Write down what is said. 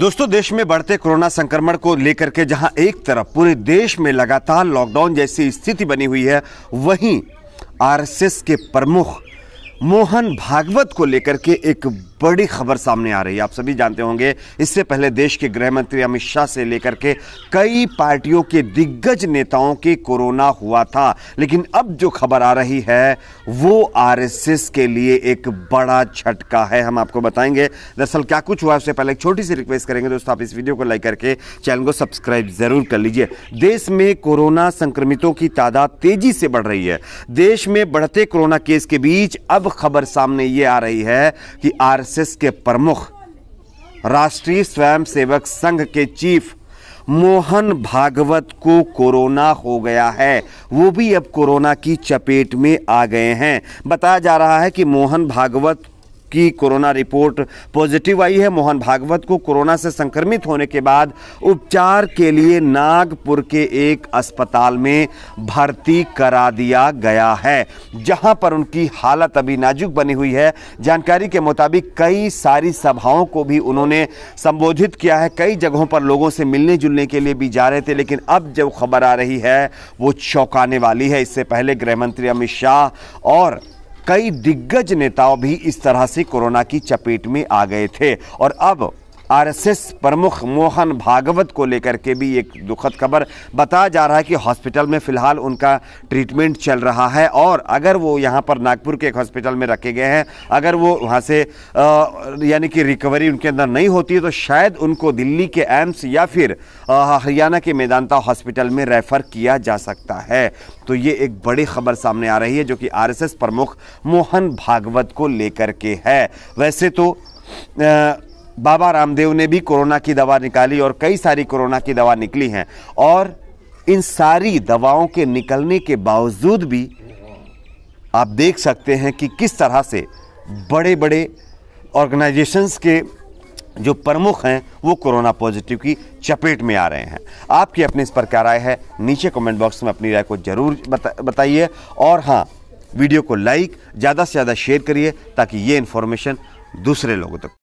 दोस्तों देश में बढ़ते कोरोना संक्रमण को लेकर के जहां एक तरफ पूरे देश में लगातार लॉकडाउन जैसी स्थिति बनी हुई है वहीं आरएसएस के प्रमुख मोहन भागवत को लेकर के एक बड़ी खबर सामने आ रही है आप सभी जानते होंगे इससे पहले देश के गृह मंत्री अमित शाह से लेकर के कई पार्टियों के दिग्गज नेताओं के कोरोना हुआ था लेकिन अब जो खबर आ रही है वो आरएसएस के लिए एक बड़ा झटका है हम आपको बताएंगे दरअसल क्या कुछ हुआ उससे पहले एक छोटी सी रिक्वेस्ट करेंगे दोस्तों आप इस वीडियो को लाइक करके चैनल को सब्सक्राइब जरूर कर लीजिए देश में कोरोना संक्रमितों की तादाद तेजी से बढ़ रही है देश में बढ़ते कोरोना केस के बीच अब खबर सामने ये आ रही है कि आर एक्सिस के प्रमुख राष्ट्रीय स्वयंसेवक संघ के चीफ मोहन भागवत को कोरोना हो गया है वो भी अब कोरोना की चपेट में आ गए हैं बताया जा रहा है कि मोहन भागवत की कोरोना रिपोर्ट पॉजिटिव आई है मोहन भागवत को कोरोना से संक्रमित होने के बाद उपचार के लिए नागपुर के एक अस्पताल में भर्ती करा दिया गया है जहां पर उनकी हालत अभी नाजुक बनी हुई है जानकारी के मुताबिक कई सारी सभाओं को भी उन्होंने संबोधित किया है कई जगहों पर लोगों से मिलने जुलने के लिए भी जा रहे थे लेकिन अब जो खबर आ रही है वो चौंकाने वाली है इससे पहले गृहमंत्री अमित शाह और कई दिग्गज नेताओं भी इस तरह से कोरोना की चपेट में आ गए थे और अब आरएसएस प्रमुख मोहन भागवत को लेकर के भी एक दुखद खबर बताया जा रहा है कि हॉस्पिटल में फ़िलहाल उनका ट्रीटमेंट चल रहा है और अगर वो यहाँ पर नागपुर के एक हॉस्पिटल में रखे गए हैं अगर वो वहाँ से यानी कि रिकवरी उनके अंदर नहीं होती है तो शायद उनको दिल्ली के एम्स या फिर हरियाणा के मेदांता हॉस्पिटल में रेफ़र किया जा सकता है तो ये एक बड़ी खबर सामने आ रही है जो कि आर प्रमुख मोहन भागवत को लेकर के है वैसे तो आ, बाबा रामदेव ने भी कोरोना की दवा निकाली और कई सारी कोरोना की दवा निकली हैं और इन सारी दवाओं के निकलने के बावजूद भी आप देख सकते हैं कि किस तरह से बड़े बड़े ऑर्गेनाइजेशंस के जो प्रमुख हैं वो कोरोना पॉजिटिव की चपेट में आ रहे हैं आपकी अपनी इस पर क्या राय है नीचे कमेंट बॉक्स में अपनी राय को ज़रूर बता, बताइए और हाँ वीडियो को लाइक ज़्यादा से ज़्यादा शेयर करिए ताकि ये इन्फॉर्मेशन दूसरे लोगों तक